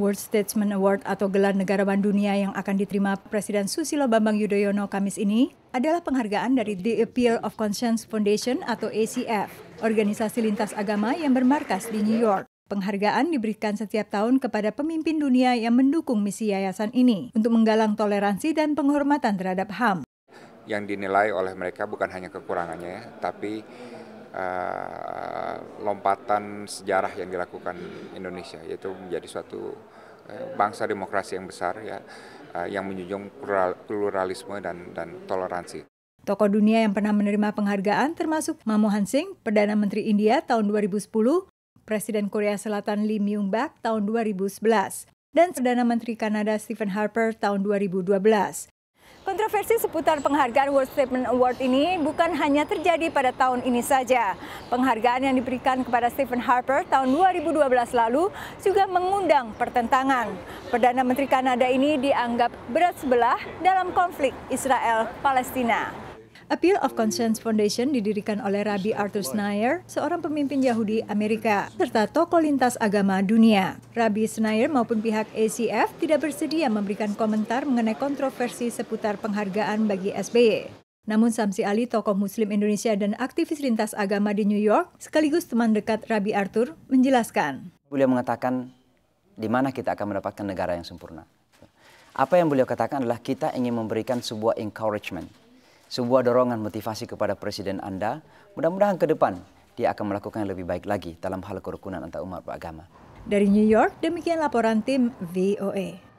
World Statesman Award atau gelar negarawan dunia yang akan diterima Presiden Susilo Bambang Yudhoyono Kamis ini adalah penghargaan dari The Appeal of Conscience Foundation atau ACF, organisasi lintas agama yang bermarkas di New York. Penghargaan diberikan setiap tahun kepada pemimpin dunia yang mendukung misi yayasan ini untuk menggalang toleransi dan penghormatan terhadap HAM. Yang dinilai oleh mereka bukan hanya kekurangannya, ya, tapi uh, lompatan sejarah yang dilakukan Indonesia yaitu menjadi suatu eh, bangsa demokrasi yang besar ya eh, yang menjunjung pluralisme dan dan toleransi. Tokoh dunia yang pernah menerima penghargaan termasuk Manmohan Singh, Perdana Menteri India tahun 2010, Presiden Korea Selatan Lee Myung-bak tahun 2011, dan Perdana Menteri Kanada Stephen Harper tahun 2012. Kontroversi seputar penghargaan World Statement Award ini bukan hanya terjadi pada tahun ini saja. Penghargaan yang diberikan kepada Stephen Harper tahun 2012 lalu juga mengundang pertentangan. Perdana Menteri Kanada ini dianggap berat sebelah dalam konflik Israel-Palestina. Appeal of Conscience Foundation didirikan oleh Rabbi Arthur Snyder, seorang pemimpin Yahudi Amerika, serta tokoh lintas agama dunia. Rabbi Snyder maupun pihak ACF tidak bersedia memberikan komentar mengenai kontroversi seputar penghargaan bagi SBY. Namun Samsi Ali, tokoh muslim Indonesia dan aktivis lintas agama di New York, sekaligus teman dekat Rabbi Arthur, menjelaskan. Beliau mengatakan di mana kita akan mendapatkan negara yang sempurna. Apa yang beliau katakan adalah kita ingin memberikan sebuah encouragement sebuah dorongan motivasi kepada Presiden Anda. Mudah-mudahan ke depan dia akan melakukan yang lebih baik lagi dalam hal kerukunan antar umat beragama. Dari New York, demikian laporan tim VOA.